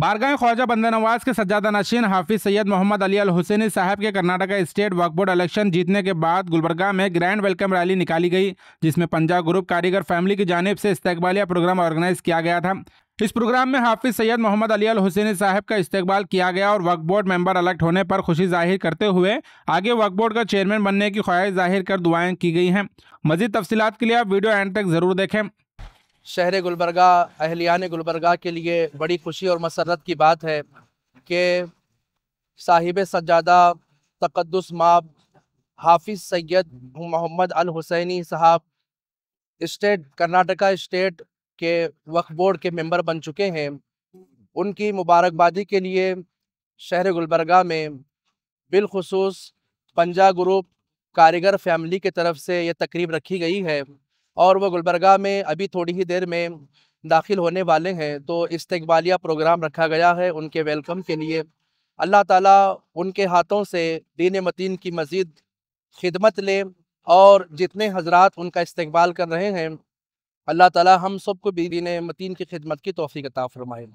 बारगाह ख्वाजा बंदा नवाज के सज्जादा नशीन हाफिज सैयद मोहम्मद अली अल हुसैनी साहब के Karnataka state Waqf board election जीतने के बाद गुलबरगा में ग्रैंड वेलकम रैली निकाली गई जिसमें पंजाब ग्रुप कारीगर फैमिली की जानब से इस्तेबालिया प्रोग्राम ऑर्गेनाइज किया गया था इस प्रोग्राम में हाफिज सैयद मोहम्मद अली अल हुसैनी साहब का इस्तेबाल किया गया और वक्फ बोर्ड मेंबर अलेक्ट होने पर खुशी जाहिर करते हुए आगे वक्फ बोर्ड का चेयरमैन बनने की ख्वाहिश जाहिर कर दुआएं की गई हैं मजीद तफसीत के लिए आप वीडियो एंड तक जरूर देखें शहर गुलबर्गा अहलियान गुलबरगा के लिए बड़ी खुशी और मसरत की बात है कि साहिब सज्जादा तकदस माब हाफिज़ सैयद मोहम्मद अल हुसैनी साहब स्टेट कर्नाटका स्टेट के वक्फ बोर्ड के मेंबर बन चुके हैं उनकी मुबारकबादी के लिए शहर गुलबरगा में बिलखसूस पंजा ग्रुप कारीगर फैमिली की तरफ से ये तकरीब रखी गई है और वो गुलबरगा में अभी थोड़ी ही देर में दाखिल होने वाले हैं तो इस्तबालिया प्रोग्राम रखा गया है उनके वेलकम के लिए अल्लाह ताला उनके हाथों से दीन मतीन की मज़ीद खिदमत ले और जितने हजरात उनका इस्तबाल कर रहे हैं अल्लाह ताला हम सबको दीन मतीन की खिदमत की तोफ़ी का फरमाए